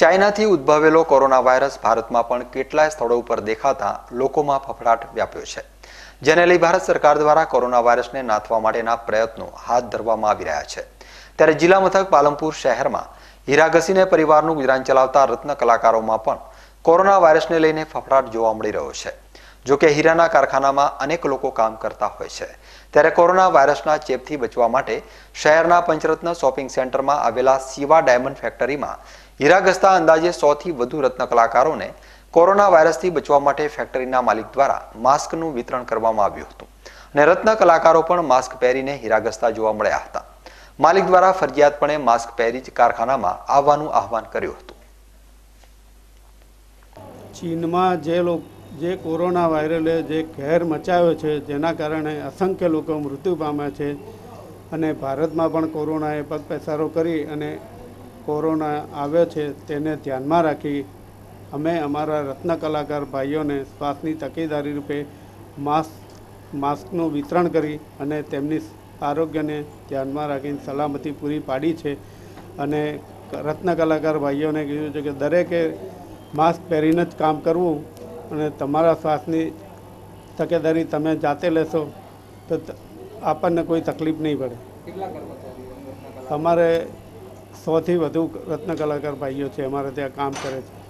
ચાઇનાથી ઉદ્ભવેલો corona virus ભારતમાં પણ કેટલાય સ્થળો ઉપર દેખાતા લોકોમાં ફફડાટ વ્યાપ્યો છે જેને લઈ ભારત સરકાર દ્વારા કોરોના વાયરસને નાથવા માટેના પ્રયત્નો હાથ ધરવામાં આવી રહ્યા છે ત્યારે જિલ્લા મથક પાલનપુર શહેરમાં હીરાઘસીને પરિવારનું ગુજરાન ચલાવતા રત્ન કલાકારોમાં પણ કોરોના વાયરસને લઈને ફફડાટ જોવા મળી રહ્યો છે જોકે હીરાના કારખાનામાં અનેક લોકો કામ કરતા હોય છે ત્યારે કોરોના વાયરસના ચેપથી બચવા માટે શહેરના પંચરત્ન શોપિંગ સેન્ટરમાં આવેલા સીવા ડાયમંડ ફેક્ટરીમાં હીરા ઘસતા અંદાજે સોથી વધુ રત્ન કલાકારોને કોરોના વાયરસથી બચવા માટે ફેક્ટરીના માલિક દ્વારા માસ્કનું વિતરણ કરવામાં આવ્યું હતું અને રત્ન કલાકારો પણ માસ્ક પહેરીને હીરા જોવા મળ્યા હતા માલિક દ્વારા ફરજિયાતપણે માસ્ક પહેરી જ કારખાનામાં આવવાનું આહવાન કર્યું હતું ચીનમાં જે લોકો જે કોરોના વાયરલે જે કહેર મચાવ્યો છે જેના કારણે અસંખ્ય લોકો મૃત્યુ પામ્યા છે અને ભારતમાં પણ કોરોનાએ પગ કરી અને કોરોના આવ્યો છે તેને ધ્યાનમાં રાખી અમે અમારા રત્ન કલાકાર ભાઈઓને શ્વાસની તકેદારી રૂપે માસ્ક માસ્કનું વિતરણ કરી અને તેમની આરોગ્યને ધ્યાનમાં રાખીને સલામતી પૂરી પાડી છે અને રત્ન કલાકાર ભાઈઓને કહ્યું છે કે દરેકે માસ્ક પહેરીને જ કામ કરવું અને તમારા શ્વાસની તકેદારી તમે જાતે લેશો તો આપણને કોઈ તકલીફ નહીં પડે અમારે સોથી વધુ રત્ન કલાકાર ભાઈઓ છે અમારે ત્યાં કામ કરે છે